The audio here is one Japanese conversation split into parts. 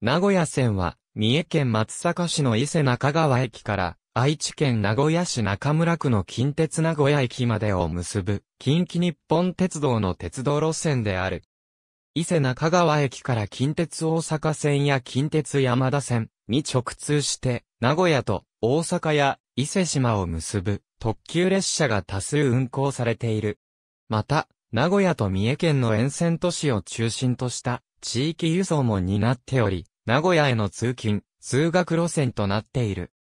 名古屋線は、三重県松阪市の伊勢中川駅から、愛知県名古屋市中村区の近鉄名古屋駅までを結ぶ、近畿日本鉄道の鉄道路線である。伊勢中川駅から近鉄大阪線や近鉄山田線に直通して、名古屋と大阪や伊勢島を結ぶ特急列車が多数運行されている。また、名古屋と三重県の沿線都市を中心とした地域輸送も担っており、名古屋への通勤、通学路線となっている。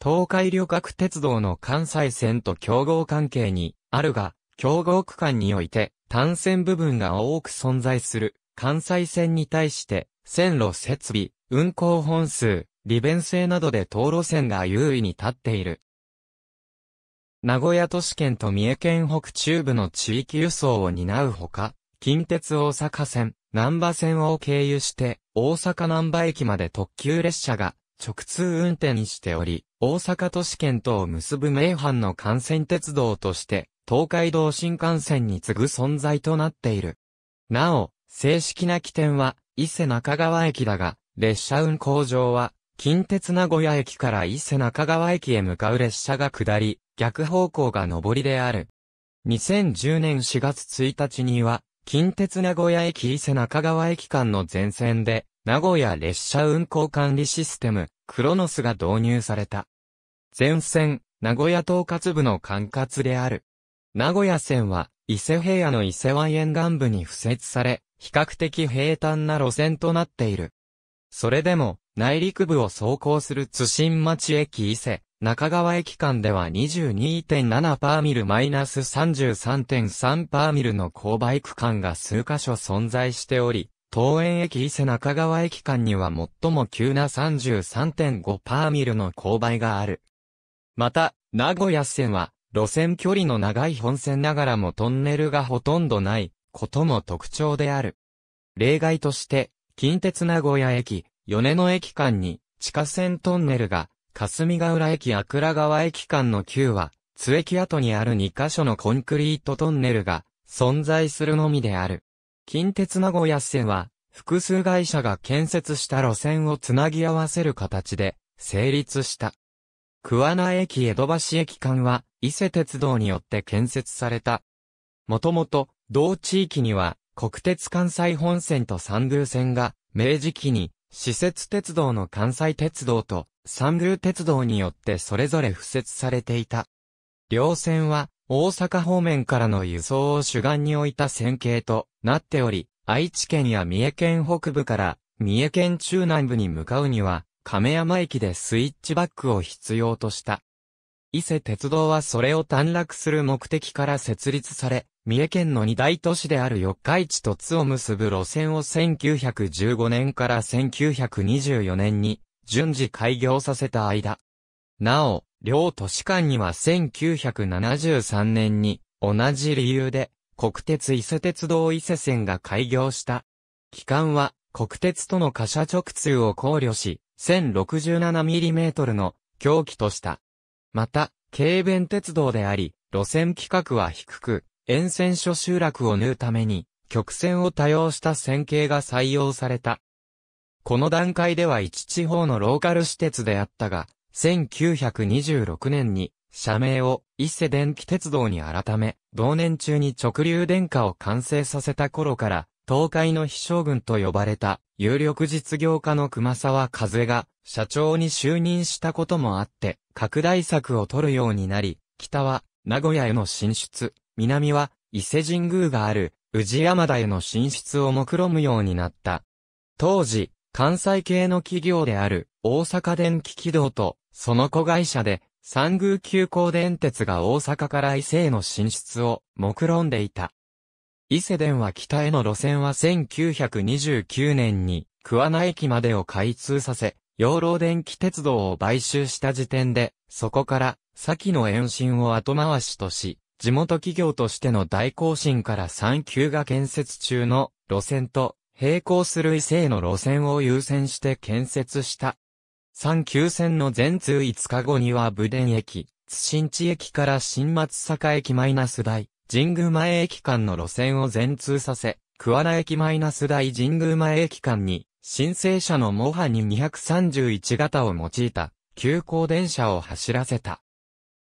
東海旅客鉄道の関西線と競合関係にあるが、競合区間において単線部分が多く存在する関西線に対して線路設備、運行本数、利便性などで等路線が優位に立っている。名古屋都市圏と三重県北中部の地域輸送を担うほか、近鉄大阪線、南波線を経由して、大阪南波駅まで特急列車が直通運転にしており、大阪都市圏とを結ぶ名阪の幹線鉄道として、東海道新幹線に次ぐ存在となっている。なお、正式な起点は、伊勢中川駅だが、列車運行場は、近鉄名古屋駅から伊勢中川駅へ向かう列車が下り、逆方向が上りである。2010年4月1日には、近鉄名古屋駅伊勢中川駅間の全線で、名古屋列車運行管理システム、クロノスが導入された。全線、名古屋統括部の管轄である。名古屋線は、伊勢平野の伊勢湾沿岸部に付設され、比較的平坦な路線となっている。それでも、内陸部を走行する津新町駅伊勢、中川駅間では22.7パーミルマイナス33.3パーミルの勾配区間が数箇所存在しており、東園駅伊勢中川駅間には最も急な33.5パーミルの勾配がある。また、名古屋線は、路線距離の長い本線ながらもトンネルがほとんどないことも特徴である。例外として、近鉄名古屋駅、米野駅間に地下線トンネルが霞ヶ浦駅桜川駅間の9は、津駅跡にある2カ所のコンクリートトンネルが存在するのみである。近鉄名古屋線は、複数会社が建設した路線をつなぎ合わせる形で成立した。桑名駅江戸橋駅間は伊勢鉄道によって建設された。もともと同地域には国鉄関西本線と三宮線が明治期に施設鉄道の関西鉄道と三流鉄道によってそれぞれ付設されていた。両線は大阪方面からの輸送を主眼に置いた線形となっており、愛知県や三重県北部から三重県中南部に向かうには亀山駅でスイッチバックを必要とした。伊勢鉄道はそれを短絡する目的から設立され、三重県の二大都市である四日市と津を結ぶ路線を1915年から1924年に順次開業させた間。なお、両都市間には1973年に同じ理由で国鉄伊勢鉄道伊勢線が開業した。期間は国鉄との貨車直通を考慮し、1067mm の狂気とした。また、軽便鉄道であり、路線規格は低く、沿線諸集落を縫うために、曲線を多用した線形が採用された。この段階では一地方のローカル私鉄であったが、1926年に、社名を伊勢電気鉄道に改め、同年中に直流電化を完成させた頃から、東海の飛将軍と呼ばれた、有力実業家の熊沢和が、社長に就任したこともあって、拡大策を取るようになり、北は、名古屋への進出、南は、伊勢神宮がある、宇治山田への進出を目論むようになった。当時、関西系の企業である、大阪電気軌道と、その子会社で、三宮急行電鉄が大阪から伊勢への進出を目論んでいた。伊勢電話北への路線は1929年に桑名駅までを開通させ、養老電気鉄道を買収した時点で、そこから先の延伸を後回しとし、地元企業としての大行進から3級が建設中の路線と並行する伊勢への路線を優先して建設した。3級線の全通5日後には武田駅、津新地駅から新松坂駅マイナス台、神宮前駅間の路線を全通させ、桑名駅マイナス大神宮前駅間に、申請者のモハに231型を用いた、急行電車を走らせた。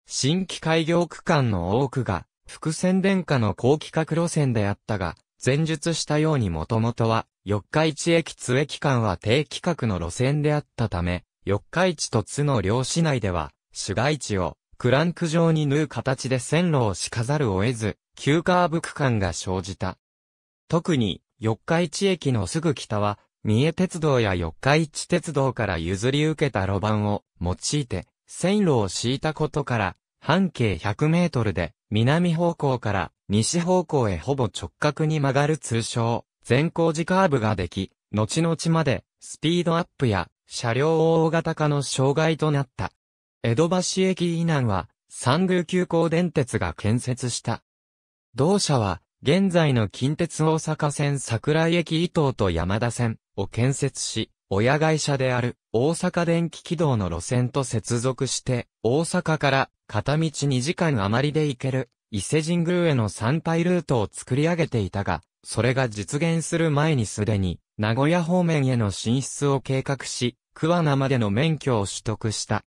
新規開業区間の多くが、伏線電化の高規格路線であったが、前述したようにもともとは、四日市駅津駅間は低規格の路線であったため、四日市と津の両市内では、市街地をクランク状に縫う形で線路を敷かざるを得ず、急カーブ区間が生じた。特に、四日市駅のすぐ北は、三重鉄道や四日市鉄道から譲り受けた路盤を用いて、線路を敷いたことから、半径100メートルで、南方向から西方向へほぼ直角に曲がる通称、全工事カーブができ、後々まで、スピードアップや、車両大型化の障害となった。江戸橋駅以南は、三宮急行電鉄が建設した。同社は、現在の近鉄大阪線桜井駅伊東と山田線を建設し、親会社である大阪電気軌道の路線と接続して、大阪から片道2時間余りで行ける伊勢神宮への参拝ルートを作り上げていたが、それが実現する前にすでに名古屋方面への進出を計画し、桑名までの免許を取得した。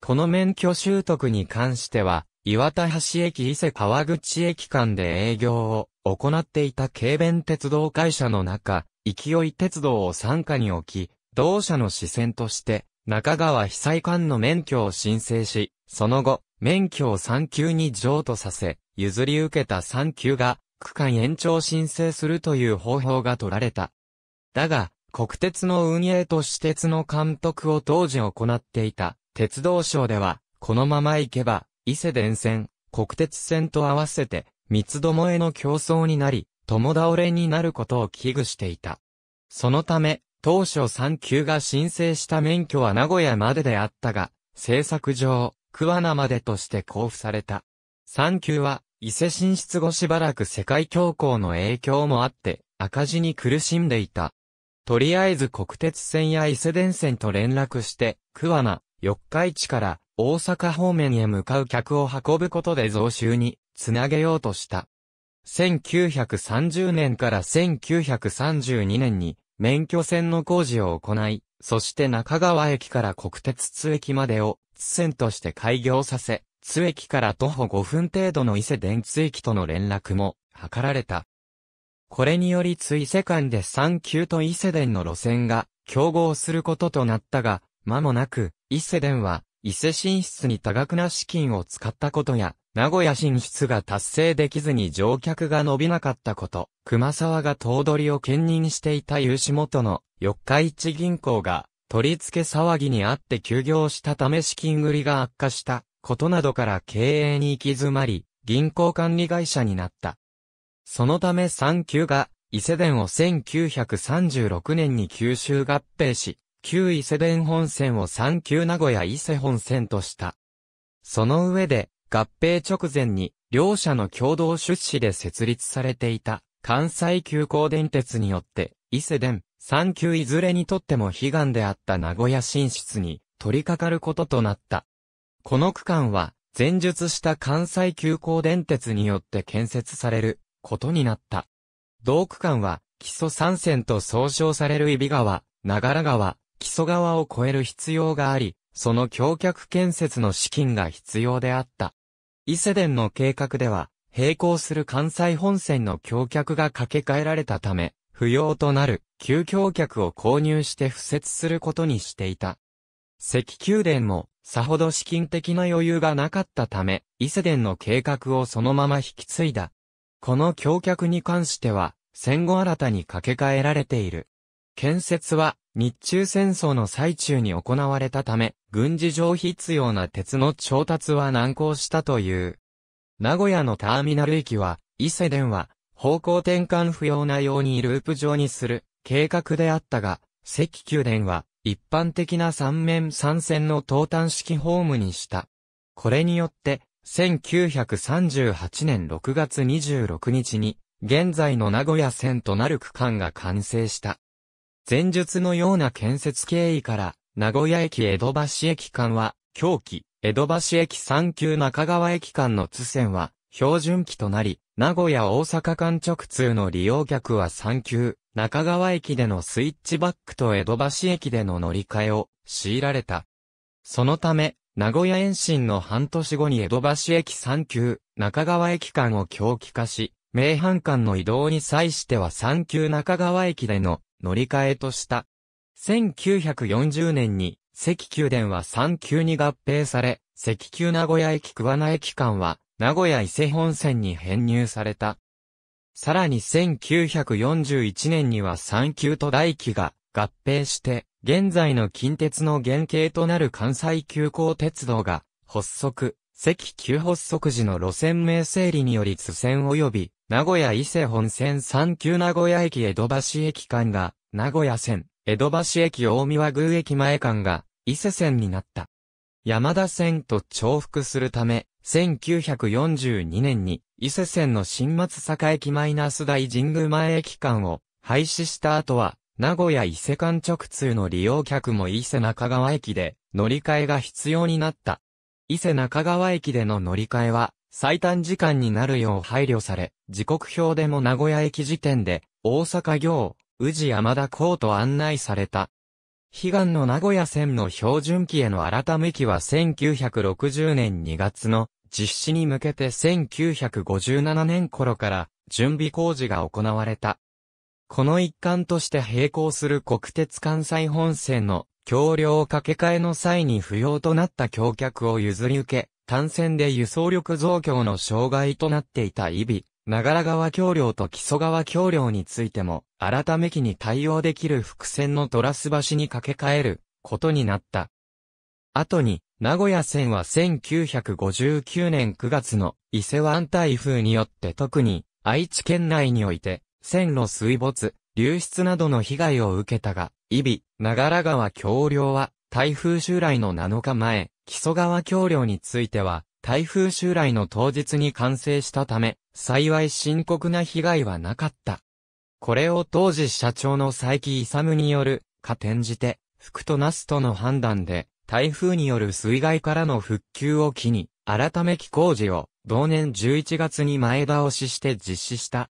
この免許習得に関しては、岩田橋駅伊勢川口駅間で営業を行っていた軽便鉄道会社の中、勢い鉄道を傘下に置き、同社の支線として、中川被災官の免許を申請し、その後、免許を3級に譲渡させ、譲り受けた3級が、区間延長申請するという方法が取られた。だが、国鉄の運営と私鉄の監督を当時行っていた、鉄道省では、このまま行けば、伊勢電線、国鉄線と合わせて、三つどもえの競争になり、共倒れになることを危惧していた。そのため、当初3級が申請した免許は名古屋までであったが、政策上、桑名までとして交付された。3級は、伊勢進出後しばらく世界恐慌の影響もあって、赤字に苦しんでいた。とりあえず国鉄線や伊勢電線と連絡して、桑名、四日市から大阪方面へ向かう客を運ぶことで増収につなげようとした。1930年から1932年に免許線の工事を行い、そして中川駅から国鉄津駅までを津線として開業させ、津駅から徒歩5分程度の伊勢電津駅との連絡も図られた。これにより津伊勢間で3級と伊勢電の路線が競合することとなったが、間もなく、伊勢電は、伊勢進出に多額な資金を使ったことや、名古屋進出が達成できずに乗客が伸びなかったこと、熊沢が頭取を兼任していた有志元の四日市銀行が、取り付け騒ぎにあって休業したため資金繰りが悪化したことなどから経営に行き詰まり、銀行管理会社になった。そのため三級が、伊勢電を1936年に吸収合併し、旧伊勢弁本線を三級名古屋伊勢本線とした。その上で、合併直前に、両社の共同出資で設立されていた、関西急行電鉄によって、伊勢電、三級いずれにとっても悲願であった名古屋進出に、取り掛かることとなった。この区間は、前述した関西急行電鉄によって建設される、ことになった。同区間は、基礎三線と総称される伊比川、長良川、木曽川を越える必要があり、その橋脚建設の資金が必要であった。伊勢殿の計画では、並行する関西本線の橋脚が掛け替えられたため、不要となる旧橋脚を購入して敷設することにしていた。石宮殿も、さほど資金的な余裕がなかったため、伊勢殿の計画をそのまま引き継いだ。この橋脚に関しては、戦後新たに掛け替えられている。建設は日中戦争の最中に行われたため、軍事上必要な鉄の調達は難航したという。名古屋のターミナル駅は、伊勢電は、方向転換不要なようにループ状にする計画であったが、石宮電は一般的な三面三線の東端式ホームにした。これによって、1938年6月26日に、現在の名古屋線となる区間が完成した。前述のような建設経緯から、名古屋駅江戸橋駅間は、狂気、江戸橋駅3級中川駅間の津線は、標準期となり、名古屋大阪間直通の利用客は3級、中川駅でのスイッチバックと江戸橋駅での乗り換えを強いられた。そのため、名古屋延伸の半年後に江戸橋駅3級、中川駅間を狂気化し、名阪間の移動に際しては3級中川駅での乗り換えとした。1940年に、関球電は3級に合併され、関球名古屋駅桑名駅間は、名古屋伊勢本線に編入された。さらに1941年には3級と大機が合併して、現在の近鉄の原型となる関西急行鉄道が発足。関急発足時の路線名整理により津線及び、名古屋伊勢本線3級名古屋駅江戸橋駅間が、名古屋線、江戸橋駅大宮宮駅前間が、伊勢線になった。山田線と重複するため、1942年に、伊勢線の新松坂駅マイナス大神宮前駅間を廃止した後は、名古屋伊勢間直通の利用客も伊勢中川駅で乗り換えが必要になった。伊勢中川駅での乗り換えは、最短時間になるよう配慮され、時刻表でも名古屋駅時点で、大阪行、宇治山田港と案内された。悲願の名古屋線の標準機への改め機は1960年2月の実施に向けて1957年頃から準備工事が行われた。この一環として並行する国鉄関西本線の橋梁を架け替えの際に不要となった橋脚を譲り受け、単線で輸送力増強の障害となっていた意味、長良川橋梁と木曽川橋梁についても、改め機に対応できる伏線のトラス橋に架け替えることになった。後に、名古屋線は1959年9月の伊勢湾台風によって特に愛知県内において、線路水没、流出などの被害を受けたが、伊比、長良川橋梁は、台風襲来の7日前、木曽川橋梁については、台風襲来の当日に完成したため、幸い深刻な被害はなかった。これを当時社長の佐伯勇による、加点じて、福となすとの判断で、台風による水害からの復旧を機に、改め起工事を、同年11月に前倒しして実施した。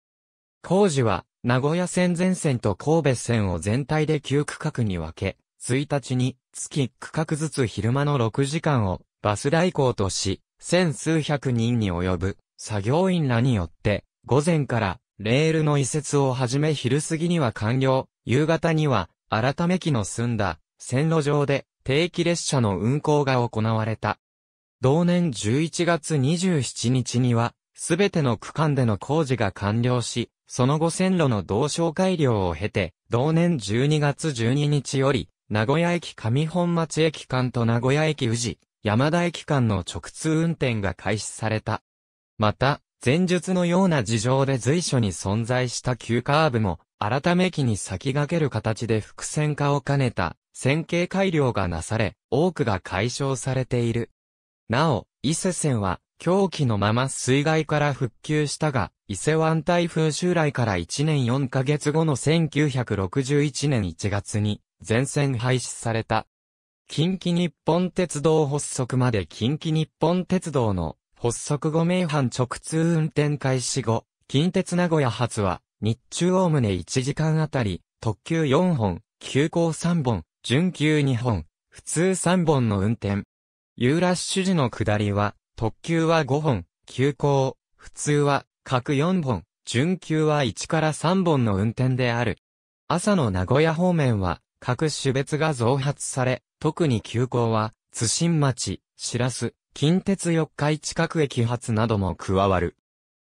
工事は、名古屋線全線と神戸線を全体で9区画に分け、1日に月区画ずつ昼間の6時間をバス代行とし、千数百人に及ぶ作業員らによって、午前からレールの移設をはじめ昼過ぎには完了、夕方には改め機の済んだ線路上で定期列車の運行が行われた。同年11月27日にはすべての区間での工事が完了し、その後線路の同床改良を経て、同年12月12日より、名古屋駅上本町駅間と名古屋駅宇治、山田駅間の直通運転が開始された。また、前述のような事情で随所に存在した急カーブも、改め期に先駆ける形で伏線化を兼ねた、線形改良がなされ、多くが解消されている。なお、伊勢線は、狂気のまま水害から復旧したが、伊勢湾台風襲来から1年4ヶ月後の1961年1月に、全線廃止された。近畿日本鉄道発足まで近畿日本鉄道の発足後名阪直通運転開始後、近鉄名古屋発は、日中おおむね1時間あたり、特急4本、急行3本、準急2本、普通3本の運転。ユーラッシュ時の下りは、特急は5本、急行、普通は各4本、準急は1から3本の運転である。朝の名古屋方面は各種別が増発され、特に急行は津新町、白洲、近鉄四日市各駅発なども加わる。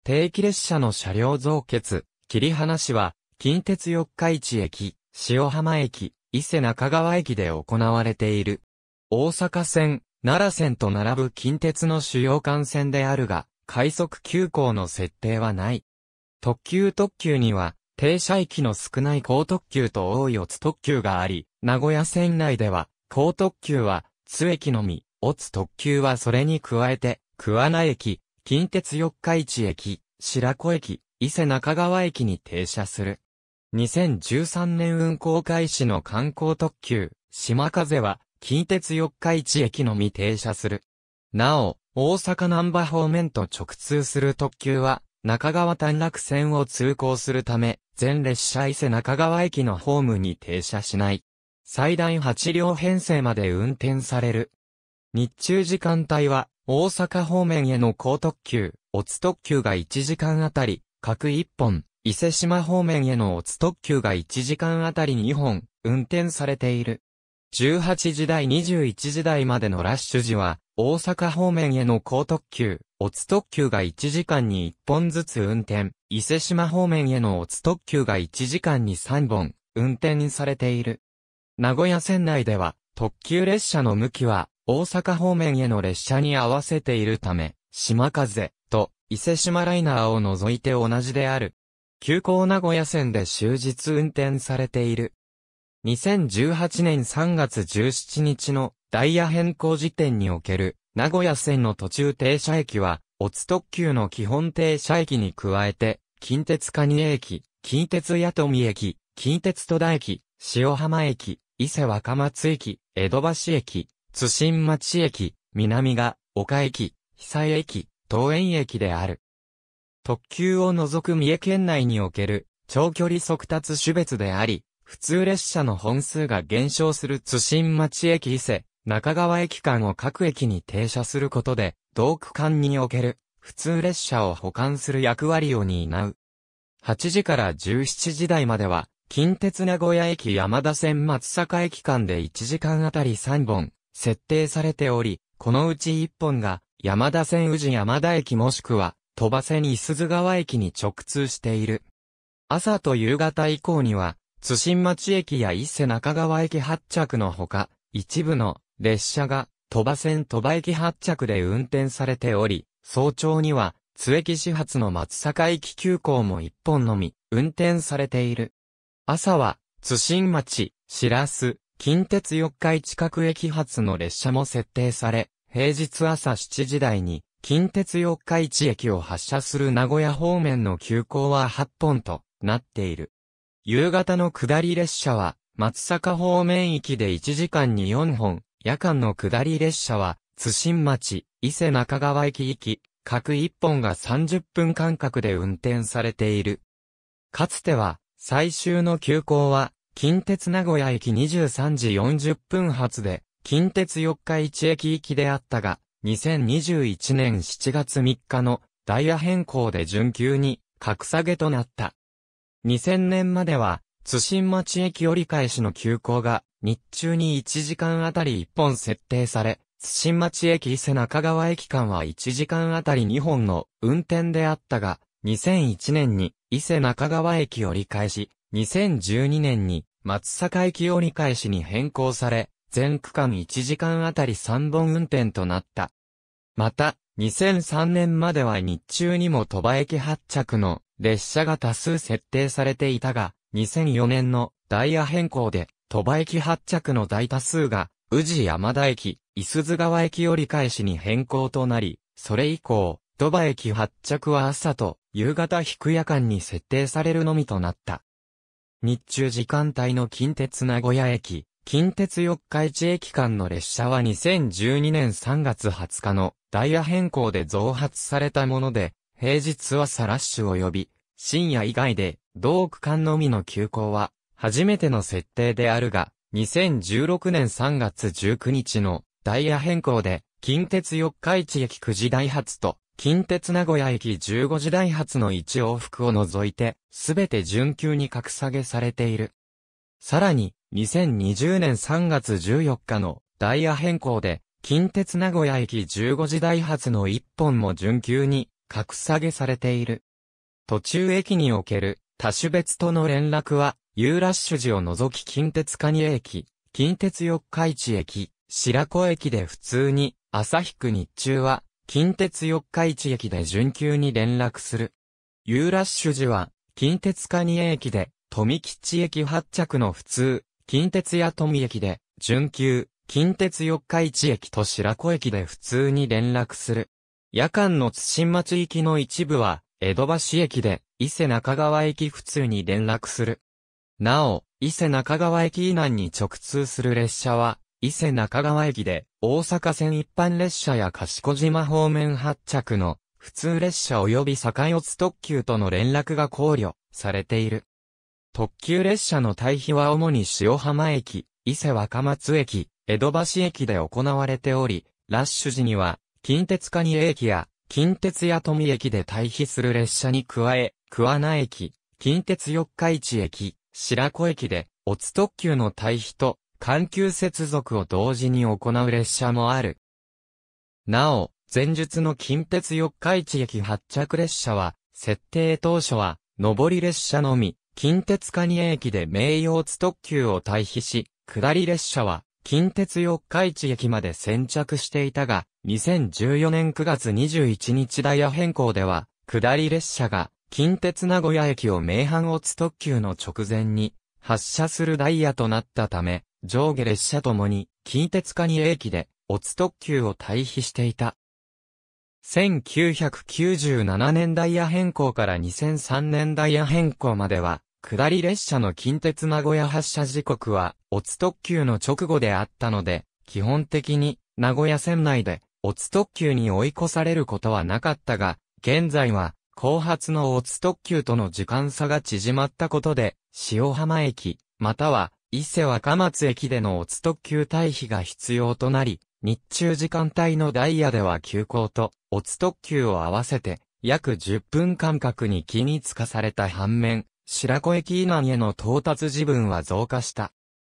定期列車の車両増結、切離市は、近鉄四日市駅、塩浜駅、伊勢中川駅で行われている。大阪線、奈良線と並ぶ近鉄の主要幹線であるが、快速急行の設定はない。特急特急には、停車駅の少ない高特急と大四つ特急があり、名古屋線内では、高特急は、津駅のみ、オツ特急はそれに加えて、桑名駅、近鉄四日市駅、白子駅、伊勢中川駅に停車する。2013年運行開始の観光特急、島風は、近鉄四日市駅のみ停車する。なお、大阪南波方面と直通する特急は、中川短絡線を通行するため、全列車伊勢中川駅のホームに停車しない。最大8両編成まで運転される。日中時間帯は、大阪方面への高特急、オツ特急が1時間あたり、各1本、伊勢島方面へのオツ特急が1時間あたり2本、運転されている。18時台21時台までのラッシュ時は、大阪方面への高特急、オツ特急が1時間に1本ずつ運転、伊勢島方面へのオツ特急が1時間に3本、運転されている。名古屋線内では、特急列車の向きは、大阪方面への列車に合わせているため、島風と伊勢島ライナーを除いて同じである。急行名古屋線で終日運転されている。2018年3月17日のダイヤ変更時点における名古屋線の途中停車駅は、オツ特急の基本停車駅に加えて、近鉄蟹江駅、近鉄八富駅、近鉄戸田駅、塩浜駅、伊勢若松駅、江戸橋駅、津新町駅、南が、岡駅、久江駅、東園駅である。特急を除く三重県内における長距離速達種別であり、普通列車の本数が減少する津新町駅伊勢、中川駅間を各駅に停車することで、同区間における普通列車を保管する役割を担う。8時から17時台までは、近鉄名古屋駅山田線松坂駅間で1時間あたり3本、設定されており、このうち1本が、山田線宇治山田駅もしくは、鳥羽線伊鈴川駅に直通している。朝と夕方以降には、津新町駅や伊勢中川駅発着のほか、一部の列車が鳥羽線鳥羽駅発着で運転されており、早朝には津駅始発の松阪駅急行も一本のみ運転されている。朝は津新町、白洲、近鉄四日市各駅発の列車も設定され、平日朝7時台に近鉄四日市駅を発車する名古屋方面の急行は8本となっている。夕方の下り列車は、松阪方面行きで1時間に4本、夜間の下り列車は、津新町、伊勢中川駅行き、各1本が30分間隔で運転されている。かつては、最終の急行は、近鉄名古屋駅23時40分発で、近鉄四日市駅行きであったが、2021年7月3日のダイヤ変更で準急に格下げとなった。2000年までは、津新町駅折り返しの急行が、日中に1時間あたり1本設定され、津新町駅伊勢中川駅間は1時間あたり2本の運転であったが、2001年に伊勢中川駅折り返し、2012年に松坂駅折り返しに変更され、全区間1時間あたり3本運転となった。また、2003年までは日中にも鳥羽駅発着の列車が多数設定されていたが、2004年のダイヤ変更で、鳥羽駅発着の大多数が、宇治山田駅、伊鈴川駅折り返しに変更となり、それ以降、鳥羽駅発着は朝と夕方低夜間に設定されるのみとなった。日中時間帯の近鉄名古屋駅、近鉄四日市駅間の列車は2012年3月20日のダイヤ変更で増発されたもので、平日はサラッシュ及び、深夜以外で、同区間のみの休校は、初めての設定であるが、2016年3月19日のダイヤ変更で、近鉄四日市駅9時台発と、近鉄名古屋駅15時台発の1往復を除いて、すべて準急に格下げされている。さらに、2020年3月14日のダイヤ変更で、近鉄名古屋駅15時台発の1本も準急に格下げされている。途中駅における多種別との連絡は、ユーラッシュ時を除き近鉄ニエ駅、近鉄四日市駅、白子駅で普通に、朝日区日中は、近鉄四日市駅で準急に連絡する。ユーラッシュ時は、近鉄ニエ駅で、富吉駅発着の普通、近鉄や富駅で、準急、近鉄四日市駅と白子駅で普通に連絡する。夜間の津町行きの一部は、江戸橋駅で、伊勢中川駅普通に連絡する。なお、伊勢中川駅以南に直通する列車は、伊勢中川駅で、大阪線一般列車や賢島方面発着の、普通列車及び境つ特急との連絡が考慮されている。特急列車の対比は主に塩浜駅、伊勢若松駅、江戸橋駅で行われており、ラッシュ時には近鉄ニエ駅や、近鉄八富駅で退避する列車に加え、桑名駅、近鉄四日市駅、白子駅で、オツ特急の退避と、環球接続を同時に行う列車もある。なお、前述の近鉄四日市駅発着列車は、設定当初は、上り列車のみ、近鉄ニエ駅で名誉オツ特急を退避し、下り列車は、近鉄四日市駅まで先着していたが、2014年9月21日ダイヤ変更では、下り列車が、近鉄名古屋駅を名阪オツ特急の直前に、発車するダイヤとなったため、上下列車ともに、近鉄下に駅で、オツ特急を退避していた。1997年ダイヤ変更から2003年ダイヤ変更までは、下り列車の近鉄名古屋発車時刻は、オツ特急の直後であったので、基本的に、名古屋線内で、オツ特急に追い越されることはなかったが、現在は、後発のオツ特急との時間差が縮まったことで、塩浜駅、または、伊勢若松駅でのオツ特急退避が必要となり、日中時間帯のダイヤでは急行と、オツ特急を合わせて、約10分間隔に気につかされた反面、白子駅以南への到達時分は増加した。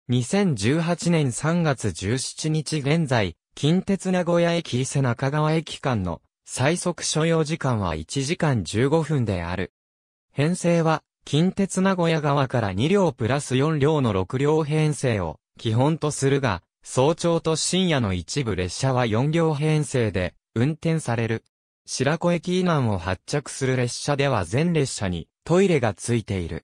2018年3月17日現在、近鉄名古屋駅伊勢中川駅間の最速所要時間は1時間15分である。編成は、近鉄名古屋側から2両プラス4両の6両編成を基本とするが、早朝と深夜の一部列車は4両編成で運転される。白子駅以南を発着する列車では全列車にトイレがついている。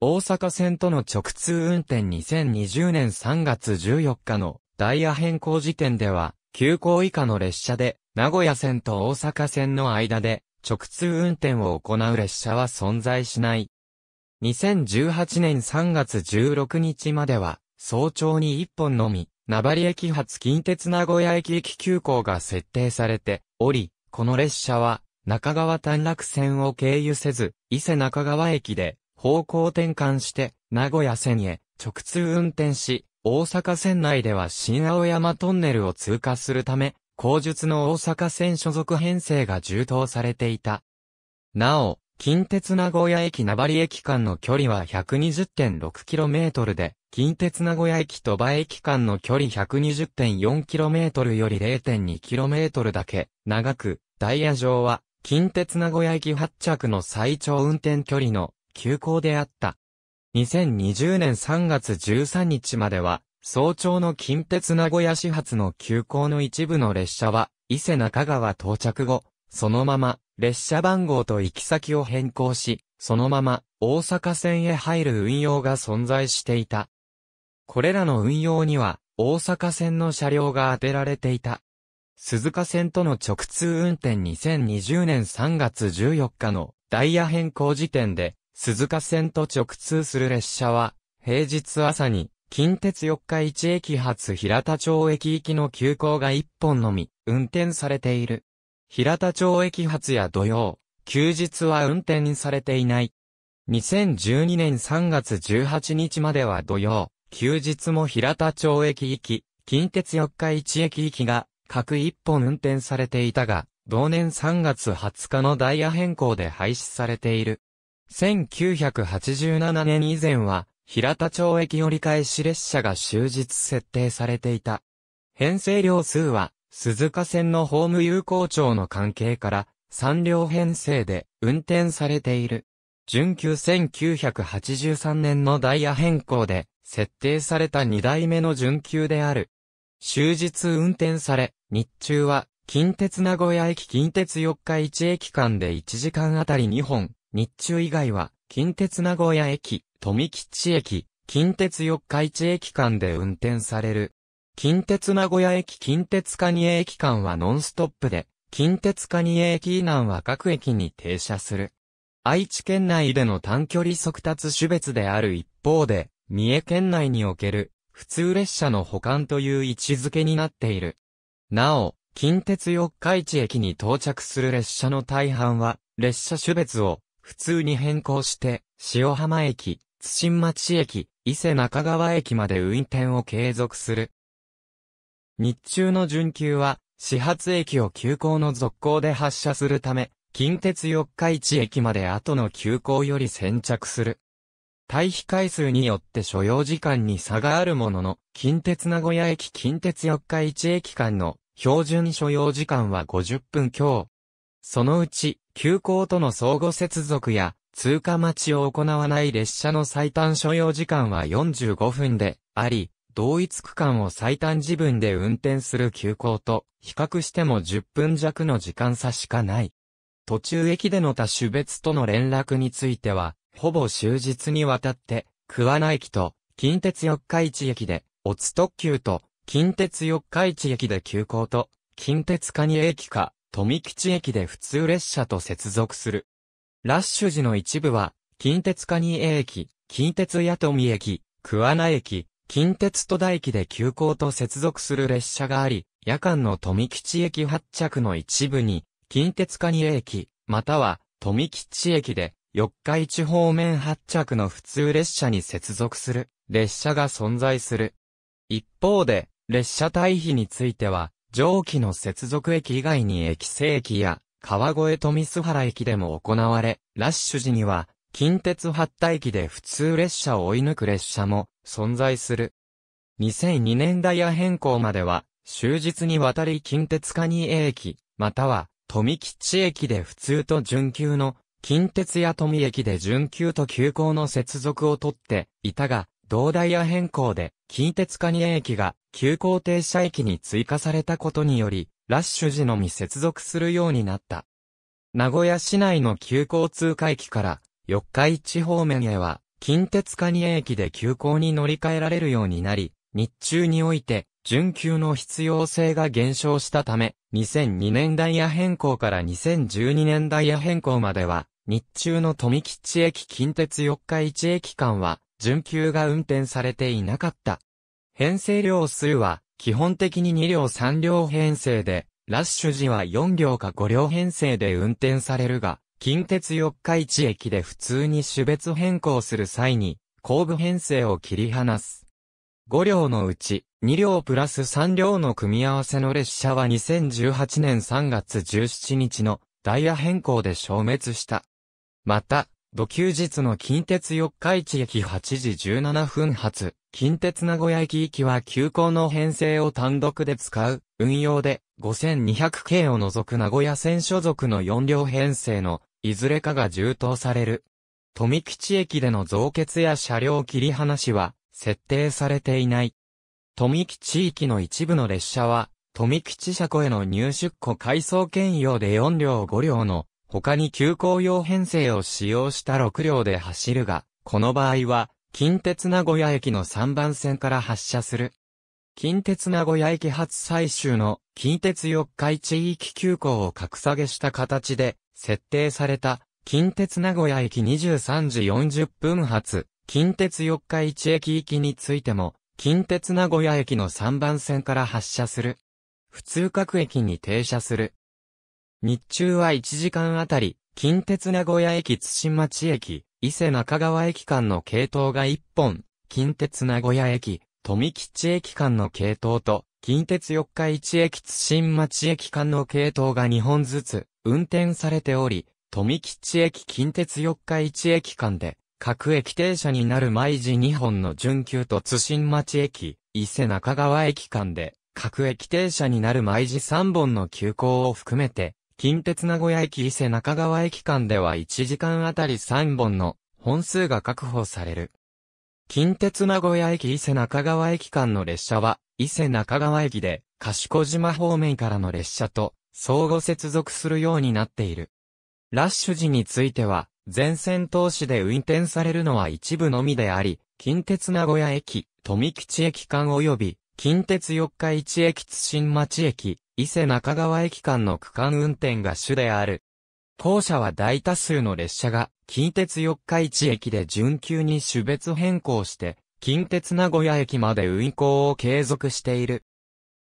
大阪線との直通運転2020年3月14日のダイヤ変更時点では、急行以下の列車で、名古屋線と大阪線の間で、直通運転を行う列車は存在しない。2018年3月16日までは、早朝に1本のみ、名張駅発近鉄名古屋駅駅急行が設定されており、この列車は、中川短絡線を経由せず、伊勢中川駅で、方向転換して、名古屋線へ、直通運転し、大阪線内では新青山トンネルを通過するため、後述の大阪線所属編成が充当されていた。なお、近鉄名古屋駅名張駅間の距離は 120.6km で、近鉄名古屋駅と羽駅間の距離 120.4km より 0.2km だけ長く、ダイヤ上は近鉄名古屋駅発着の最長運転距離の急行であった。2020年3月13日までは、早朝の近鉄名古屋始発の急行の一部の列車は、伊勢中川到着後、そのまま、列車番号と行き先を変更し、そのまま、大阪線へ入る運用が存在していた。これらの運用には、大阪線の車両が当てられていた。鈴鹿線との直通運転2020年3月14日のダイヤ変更時点で、鈴鹿線と直通する列車は、平日朝に、近鉄四日市駅発平田町駅行きの急行が一本のみ、運転されている。平田町駅発や土曜、休日は運転されていない。2012年3月18日までは土曜、休日も平田町駅行き、近鉄四日市駅行きが、各一本運転されていたが、同年3月20日のダイヤ変更で廃止されている。1987年以前は、平田町駅折り返し列車が終日設定されていた。編成両数は、鈴鹿線のホーム有効庁の関係から、3両編成で運転されている。準急1983年のダイヤ変更で、設定された2代目の準急である。終日運転され、日中は、近鉄名古屋駅近鉄四日市駅間で1時間あたり2本、日中以外は、近鉄名古屋駅、富吉駅、近鉄四日市駅間で運転される。近鉄名古屋駅近鉄カニエ駅間はノンストップで、近鉄カニエ駅以南は各駅に停車する。愛知県内での短距離速達種別である一方で、三重県内における普通列車の保管という位置づけになっている。なお、近鉄四日市駅に到着する列車の大半は、列車種別を普通に変更して、塩浜駅、津新町駅、伊勢中川駅まで運転を継続する。日中の準急は、始発駅を急行の続行で発車するため、近鉄四日市駅まで後の急行より先着する。対比回数によって所要時間に差があるものの、近鉄名古屋駅近鉄四日市駅間の標準所要時間は50分強。そのうち、急行との相互接続や、通過待ちを行わない列車の最短所要時間は45分であり、同一区間を最短自分で運転する急行と比較しても10分弱の時間差しかない。途中駅での他種別との連絡については、ほぼ終日にわたって、桑名駅と近鉄四日市駅で、オツ特急と近鉄四日市駅で急行と近鉄蟹駅か富吉駅で普通列車と接続する。ラッシュ時の一部は、近鉄ニエ駅、近鉄八富駅、桑名駅、近鉄戸田駅で急行と接続する列車があり、夜間の富吉駅発着の一部に、近鉄ニエ駅、または富吉駅で、四日市方面発着の普通列車に接続する列車が存在する。一方で、列車対比については、蒸気の接続駅以外に駅西駅や、川越富栖原駅でも行われ、ラッシュ時には、近鉄八田駅で普通列車を追い抜く列車も存在する。2002年ダイヤ変更までは、終日にわたり近鉄ニエ駅、または富吉駅で普通と準急の、近鉄や富駅で準急と急行の接続をとっていたが、同ダイヤ変更で近鉄ニエ駅が急行停車駅に追加されたことにより、ラッシュ時のみ接続するようになった。名古屋市内の急行通過駅から、四日市方面へは、近鉄ニ江駅で急行に乗り換えられるようになり、日中において、準急の必要性が減少したため、2002年ダイヤ変更から2012年ダイヤ変更までは、日中の富吉駅近鉄四日市駅間は、準急が運転されていなかった。編成量数は、基本的に2両3両編成で、ラッシュ時は4両か5両編成で運転されるが、近鉄四日市駅で普通に種別変更する際に、後部編成を切り離す。5両のうち、2両プラス3両の組み合わせの列車は2018年3月17日のダイヤ変更で消滅した。また、土休日の近鉄四日市駅8時17分発、近鉄名古屋駅行きは急行の編成を単独で使う、運用で、5200系を除く名古屋線所属の4両編成の、いずれかが充当される。富吉駅での増結や車両切り離しは、設定されていない。富吉駅の一部の列車は、富吉車庫への入出庫改装兼用で4両5両の、他に急行用編成を使用した6両で走るが、この場合は、近鉄名古屋駅の3番線から発車する。近鉄名古屋駅発最終の近鉄四日市域急行を格下げした形で設定された近鉄名古屋駅23時40分発近鉄四日市駅行きについても近鉄名古屋駅の3番線から発車する。普通各駅に停車する。日中は1時間あたり近鉄名古屋駅津新町駅伊勢中川駅間の系統が1本、近鉄名古屋駅、富吉駅間の系統と、近鉄四日市駅津新町駅間の系統が2本ずつ運転されており、富吉駅近鉄四日市駅間で、各駅停車になる毎時2本の準急と津新町駅、伊勢中川駅間で、各駅停車になる毎時3本の急行を含めて、近鉄名古屋駅伊勢中川駅間では1時間あたり3本の本数が確保される。近鉄名古屋駅伊勢中川駅間の列車は、伊勢中川駅で、賢島方面からの列車と、相互接続するようになっている。ラッシュ時については、全線投資で運転されるのは一部のみであり、近鉄名古屋駅、富吉駅間及び、近鉄四日市駅津新町駅、伊勢中川駅間の区間運転が主である。当社は大多数の列車が、近鉄四日市駅で準急に種別変更して、近鉄名古屋駅まで運行を継続している。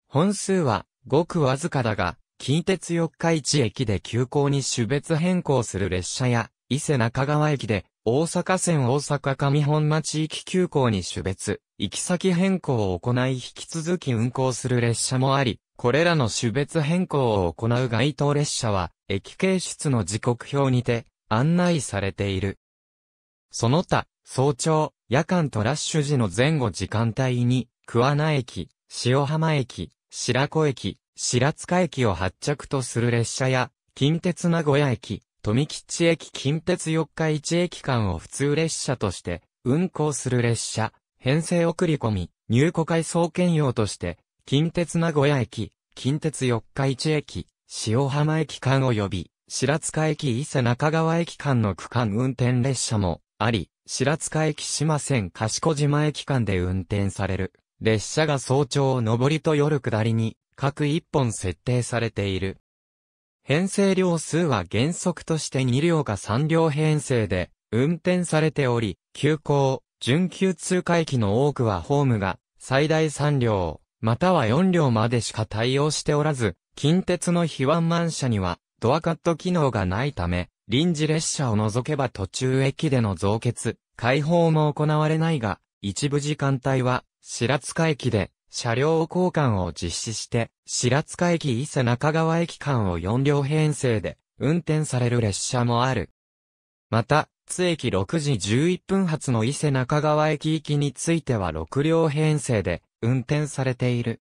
本数は、ごくわずかだが、近鉄四日市駅で急行に種別変更する列車や、伊勢中川駅で大阪線大阪上本町行き急行に種別、行き先変更を行い引き続き運行する列車もあり、これらの種別変更を行う該当列車は、駅形出の時刻表にて案内されている。その他、早朝、夜間とラッシュ時の前後時間帯に、桑名駅、塩浜駅、白子駅、白塚駅を発着とする列車や、近鉄名古屋駅、富吉駅近鉄四日市駅間を普通列車として運行する列車、編成送り込み、入庫改装兼用として、近鉄名古屋駅、近鉄四日市駅、塩浜駅間及び、白塚駅伊勢中川駅間の区間運転列車もあり、白塚駅島線賢島駅間で運転される。列車が早朝上りと夜下りに、各一本設定されている。編成両数は原則として2両か3両編成で運転されており、急行、準急通過駅の多くはホームが最大3両、または4両までしか対応しておらず、近鉄の非ワンマン車にはドアカット機能がないため、臨時列車を除けば途中駅での増結、開放も行われないが、一部時間帯は、白塚駅で、車両交換を実施して、白塚駅伊勢中川駅間を4両編成で運転される列車もある。また、津駅6時11分発の伊勢中川駅行きについては6両編成で運転されている。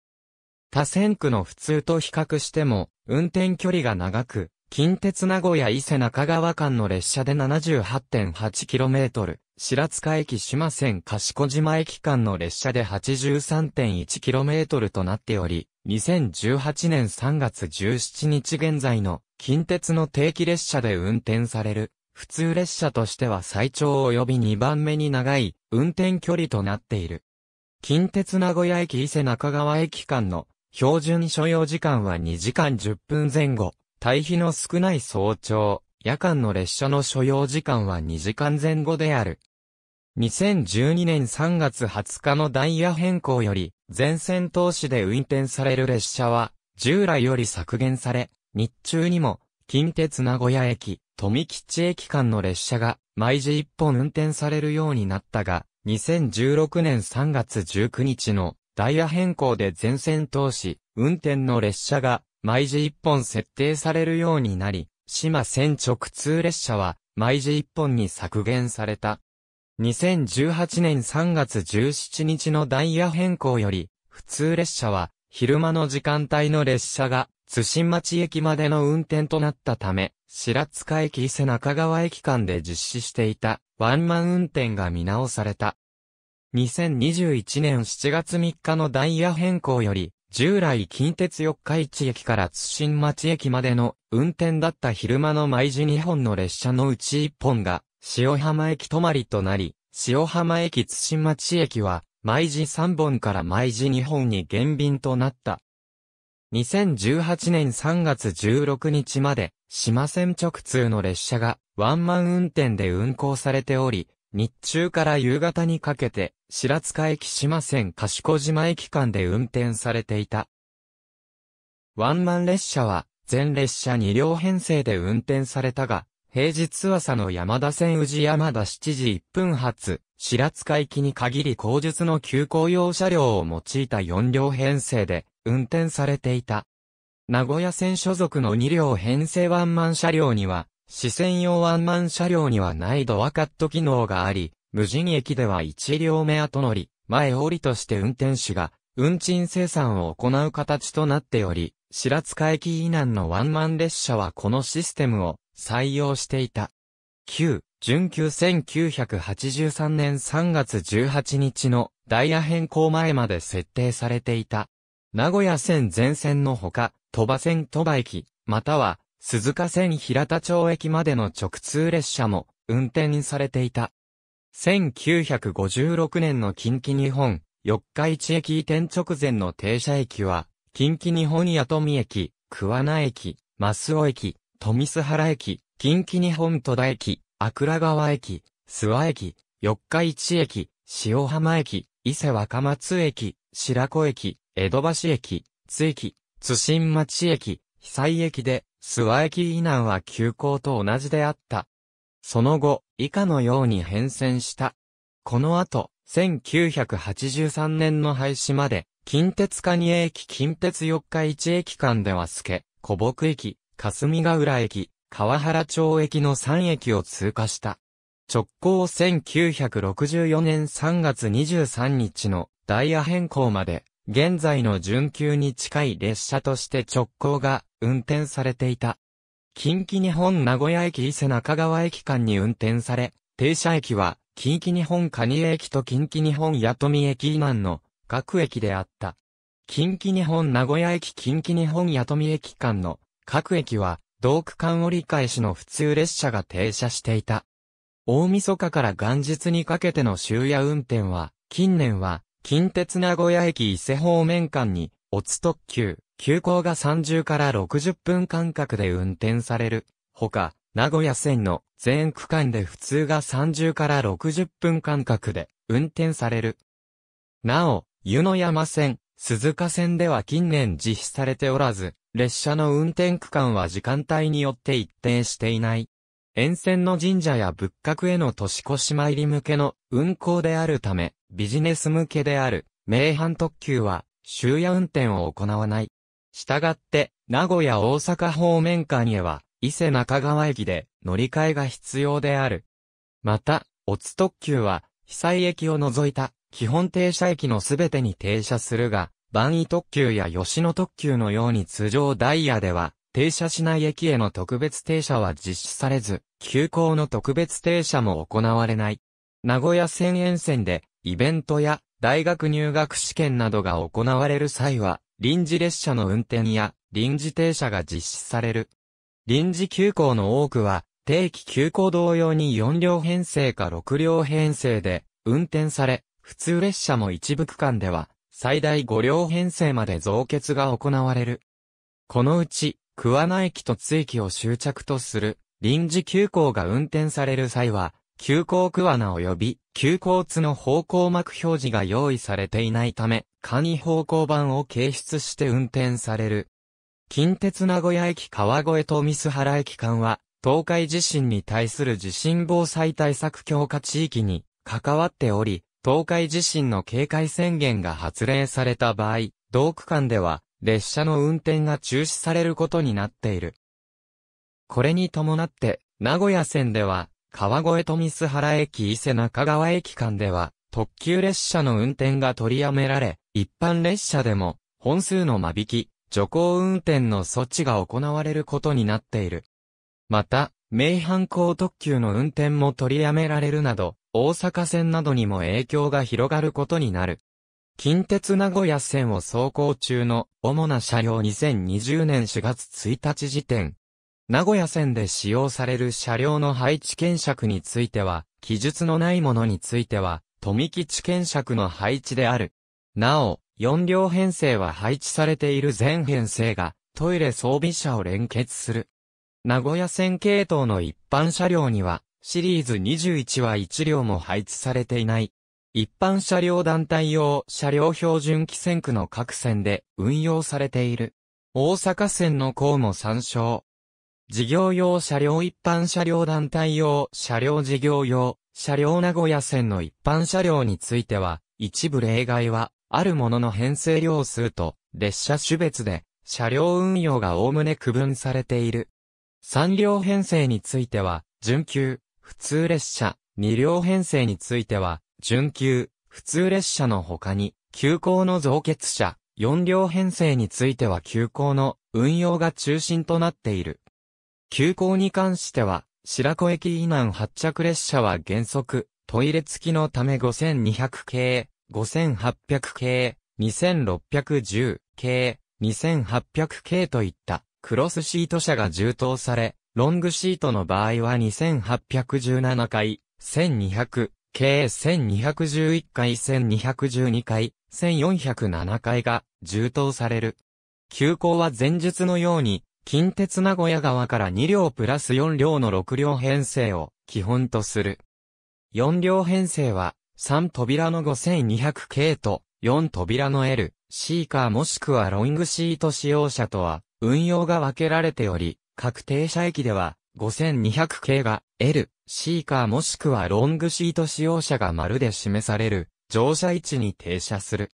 他線区の普通と比較しても運転距離が長く、近鉄名古屋伊勢中川間の列車で 78.8km、白塚駅島線賢島駅間の列車で 83.1km となっており、2018年3月17日現在の近鉄の定期列車で運転される、普通列車としては最長及び2番目に長い運転距離となっている。近鉄名古屋駅伊勢中川駅間の標準所要時間は2時間10分前後。対比の少ない早朝、夜間の列車の所要時間は2時間前後である。2012年3月20日のダイヤ変更より、全線投資で運転される列車は、従来より削減され、日中にも、近鉄名古屋駅、富吉駅間の列車が、毎時1本運転されるようになったが、2016年3月19日のダイヤ変更で全線投資、運転の列車が毎時1本設定されるようになり、島線直通列車は毎時1本に削減された。2018年3月17日のダイヤ変更より、普通列車は昼間の時間帯の列車が津新町駅までの運転となったため、白塚駅伊勢中川駅間で実施していたワンマン運転が見直された。2021年7月3日のダイヤ変更より、従来近鉄四日市駅から津新町駅までの運転だった昼間の毎時2本の列車のうち1本が塩浜駅止まりとなり、塩浜駅津新町駅は毎時3本から毎時2本に減便となった。2018年3月16日まで、島線直通の列車がワンマン運転で運行されており、日中から夕方にかけて、白塚駅島線賢島駅間で運転されていた。ワンマン列車は、全列車2両編成で運転されたが、平日朝の山田線宇治山田7時1分発、白塚駅に限り後述の急行用車両を用いた4両編成で運転されていた。名古屋線所属の2両編成ワンマン車両には、視線用ワンマン車両にはない度アカット機能があり、無人駅では1両目後乗り、前降りとして運転手が、運賃生産を行う形となっており、白塚駅以南のワンマン列車はこのシステムを採用していた。旧、準急1983年3月18日のダイヤ変更前まで設定されていた。名古屋線全線のほか、鳥羽線鳥羽駅、または鈴鹿線平田町駅までの直通列車も運転されていた。1956年の近畿日本、四日市駅移転直前の停車駅は、近畿日本八富駅、桑名駅、増尾駅、富須原駅、近畿日本戸田駅、桜川駅、諏訪駅、四日市駅、塩浜駅、伊勢若松駅、白子駅、江戸橋駅、津駅、津新町駅、被災駅で諏訪駅以南は急行と同じであった。その後、以下のように変遷した。この後、1983年の廃止まで、近鉄蟹江駅近鉄四日市駅間では助、古木駅、霞ヶ浦駅、川原町駅の3駅を通過した。直行1964年3月23日のダイヤ変更まで現在の準急に近い列車として直行が運転されていた。近畿日本名古屋駅伊勢中川駅間に運転され、停車駅は近畿日本蟹江駅と近畿日本八富駅以南の各駅であった。近畿日本名古屋駅近畿日本八富駅間の各駅は同区間折り返しの普通列車が停車していた。大晦日から元日にかけての終夜運転は、近年は近鉄名古屋駅伊勢方面間に、オツ特急、急行が30から60分間隔で運転される。ほか、名古屋線の全区間で普通が30から60分間隔で運転される。なお、湯の山線、鈴鹿線では近年実施されておらず、列車の運転区間は時間帯によって一定していない。沿線の神社や仏閣への年越し参り向けの運行であるため、ビジネス向けである、名阪特急は、終夜運転を行わない。したがって、名古屋大阪方面間へは、伊勢中川駅で乗り換えが必要である。また、オツ特急は、被災駅を除いた基本停車駅のすべてに停車するが、万位特急や吉野特急のように通常ダイヤでは、停車しない駅への特別停車は実施されず、急行の特別停車も行われない。名古屋線沿線でイベントや大学入学試験などが行われる際は、臨時列車の運転や臨時停車が実施される。臨時急行の多くは、定期急行同様に4両編成か6両編成で運転され、普通列車も一部区間では、最大5両編成まで増結が行われる。このうち、桑名駅と津駅を終着とする臨時急行が運転される際は、急行ワナ及び急行津の方向幕表示が用意されていないため、簡易方向板を掲出して運転される。近鉄名古屋駅川越と三原駅間は、東海地震に対する地震防災対策強化地域に関わっており、東海地震の警戒宣言が発令された場合、同区間では列車の運転が中止されることになっている。これに伴って、名古屋線では、川越と水原駅伊勢中川駅間では、特急列車の運転が取りやめられ、一般列車でも、本数の間引き、徐行運転の措置が行われることになっている。また、名阪高特急の運転も取りやめられるなど、大阪線などにも影響が広がることになる。近鉄名古屋線を走行中の主な車両2020年4月1日時点、名古屋線で使用される車両の配置検索については、記述のないものについては、富吉検索の配置である。なお、4両編成は配置されている全編成が、トイレ装備車を連結する。名古屋線系統の一般車両には、シリーズ21は1両も配置されていない。一般車両団体用車両標準規線区の各線で運用されている。大阪線の項も参照。事業用車両一般車両団体用車両事業用車両名古屋線の一般車両については、一部例外は、あるものの編成量数と列車種別で、車両運用が概ね区分されている。3両編成については、準急、普通列車、2両編成については、準急、普通列車の他に、急行の増結車、4両編成については急行の運用が中心となっている。急行に関しては、白子駅以南発着列車は原則、トイレ付きのため5200系、5800系、2610系、2800系といったクロスシート車が充当され、ロングシートの場合は2817回、1200、計1211回、1212回、1407回が充当される。急行は前述のように、近鉄名古屋側から2両プラス4両の6両編成を基本とする。4両編成は、3扉の 5200K と、4扉の L、シーカーもしくはロングシート使用者とは、運用が分けられており、各停車駅では、5200系が L、シーカーもしくはロングシート使用者が丸で示される乗車位置に停車する。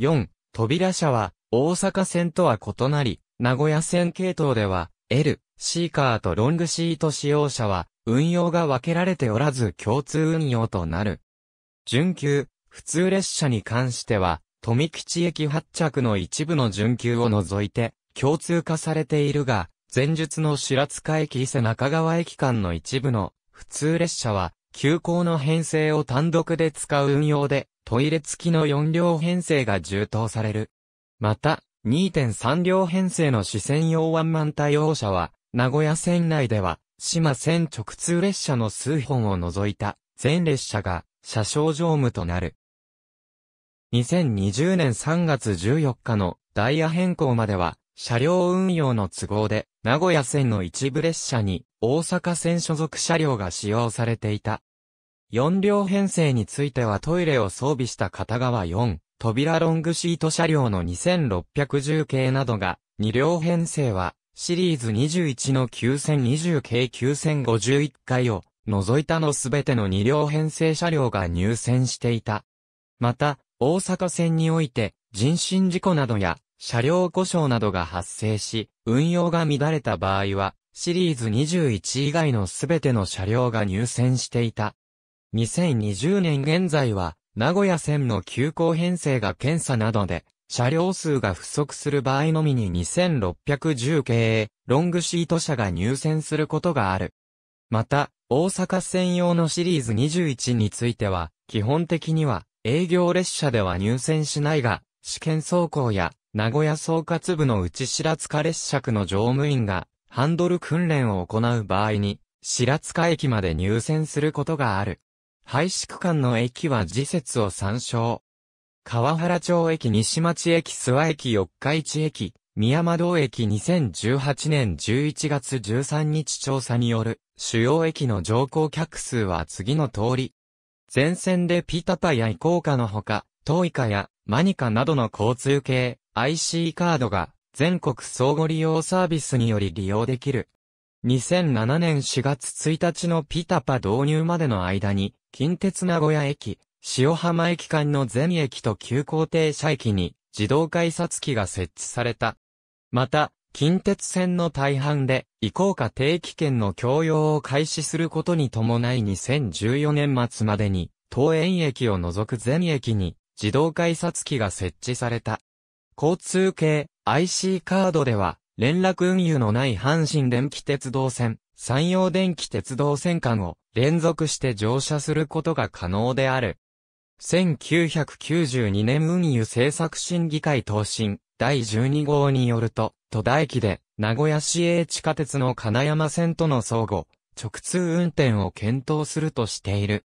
4、扉車は大阪線とは異なり、名古屋線系統では、L、シーカーとロングシート使用者は、運用が分けられておらず共通運用となる。準急、普通列車に関しては、富吉駅発着の一部の準急を除いて、共通化されているが、前述の白塚駅伊勢中川駅間の一部の普通列車は、急行の編成を単独で使う運用で、トイレ付きの4両編成が充当される。また、2.3両編成の支線用ワンマン対応車は、名古屋線内では、島線直通列車の数本を除いた、全列車が、車掌乗務となる。2020年3月14日のダイヤ変更までは、車両運用の都合で、名古屋線の一部列車に、大阪線所属車両が使用されていた。4両編成についてはトイレを装備した片側4、扉ロングシート車両の2610系などが、2両編成は、シリーズ21の9020系9051回を除いたのすべての2両編成車両が入線していた。また、大阪線において人身事故などや車両故障などが発生し、運用が乱れた場合は、シリーズ21以外のすべての車両が入線していた。2020年現在は、名古屋線の急行編成が検査などで、車両数が不足する場合のみに2610系、ロングシート車が入線することがある。また、大阪専用のシリーズ21については、基本的には営業列車では入線しないが、試験走行や名古屋総括部の内白塚列車区の乗務員がハンドル訓練を行う場合に、白塚駅まで入線することがある。廃止区間の駅は次節を参照。川原町駅西町駅諏訪駅四日市駅、宮間道駅2018年11月13日調査による主要駅の乗降客数は次の通り。全線でピタパやイコーカのほか、トイカやマニカなどの交通系 IC カードが全国相互利用サービスにより利用できる。2007年4月1日のピタパ導入までの間に、近鉄名古屋駅、塩浜駅間の全駅と急行停車駅に自動改札機が設置された。また、近鉄線の大半で、移行か定期券の供用を開始することに伴い2014年末までに、東園駅を除く全駅に自動改札機が設置された。交通系 IC カードでは、連絡運輸のない阪神電気鉄道線、山陽電気鉄道線間を連続して乗車することが可能である。1992年運輸政策審議会答申第12号によると、都大駅で名古屋市営地下鉄の金山線との相互、直通運転を検討するとしている。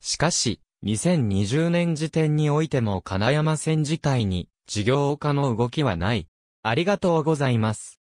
しかし、2020年時点においても金山線自体に事業化の動きはない。ありがとうございます。